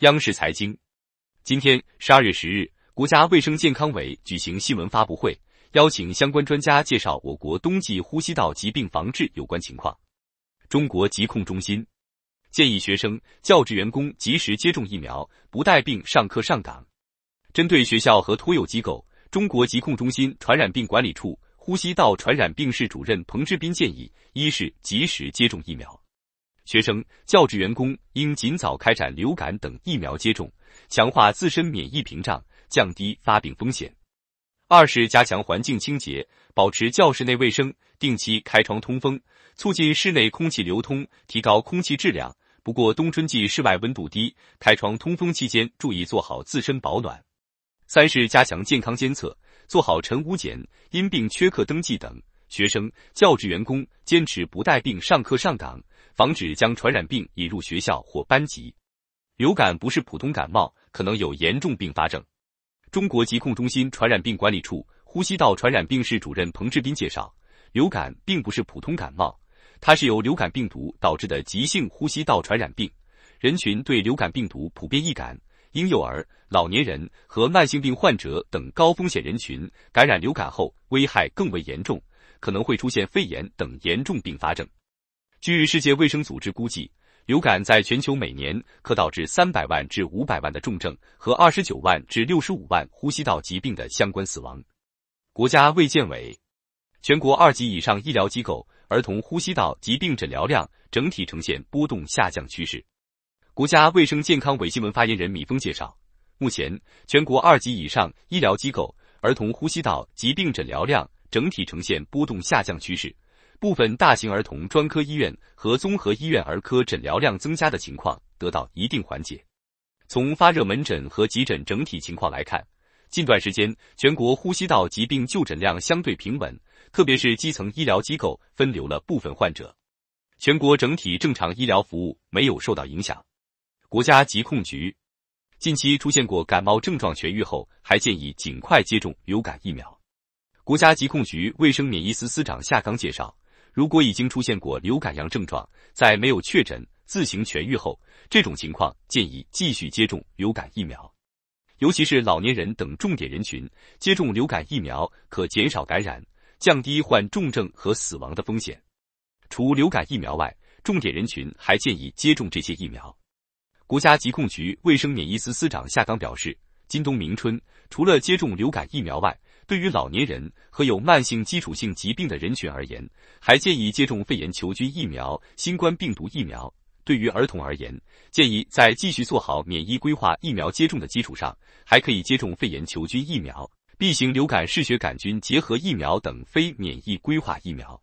央视财经，今天十二月十日，国家卫生健康委举行新闻发布会，邀请相关专家介绍我国冬季呼吸道疾病防治有关情况。中国疾控中心建议学生、教职员工及时接种疫苗，不带病上课上岗。针对学校和托幼机构，中国疾控中心传染病管理处呼吸道传染病室主任彭志斌建议，一是及时接种疫苗。学生、教职员工应尽早开展流感等疫苗接种，强化自身免疫屏障，降低发病风险。二是加强环境清洁，保持教室内卫生，定期开窗通风，促进室内空气流通，提高空气质量。不过冬春季室外温度低，开窗通风期间注意做好自身保暖。三是加强健康监测，做好晨午检、因病缺课登记等。学生、教职员工坚持不带病上课、上岗。防止将传染病引入学校或班级。流感不是普通感冒，可能有严重并发症。中国疾控中心传染病管理处呼吸道传染病室主任彭志斌介绍，流感并不是普通感冒，它是由流感病毒导致的急性呼吸道传染病。人群对流感病毒普遍易感，婴幼儿、老年人和慢性病患者等高风险人群感染流感后危害更为严重，可能会出现肺炎等严重并发症。据世界卫生组织估计，流感在全球每年可导致三百万至五百万的重症和二十九万至六十五万呼吸道疾病的相关死亡。国家卫健委、全国二级以上医疗机构儿童呼吸道疾病诊疗量整体呈现波动下降趋势。国家卫生健康委新闻发言人米峰介绍，目前全国二级以上医疗机构儿童呼吸道疾病诊疗量整体呈现波动下降趋势。部分大型儿童专科医院和综合医院儿科诊疗量增加的情况得到一定缓解。从发热门诊和急诊整体情况来看，近段时间全国呼吸道疾病就诊量相对平稳，特别是基层医疗机构分流了部分患者，全国整体正常医疗服务没有受到影响。国家疾控局近期出现过感冒症状痊愈后，还建议尽快接种流感疫苗。国家疾控局卫生免疫司司长夏刚介绍。如果已经出现过流感样症状，在没有确诊、自行痊愈后，这种情况建议继续接种流感疫苗。尤其是老年人等重点人群，接种流感疫苗可减少感染、降低患重症和死亡的风险。除流感疫苗外，重点人群还建议接种这些疫苗。国家疾控局卫生免疫司司长夏刚表示，今冬明春，除了接种流感疫苗外，对于老年人和有慢性基础性疾病的人群而言，还建议接种肺炎球菌疫苗、新冠病毒疫苗。对于儿童而言，建议在继续做好免疫规划疫苗接种的基础上，还可以接种肺炎球菌疫苗、B 型流感嗜血杆菌结合疫苗等非免疫规划疫苗。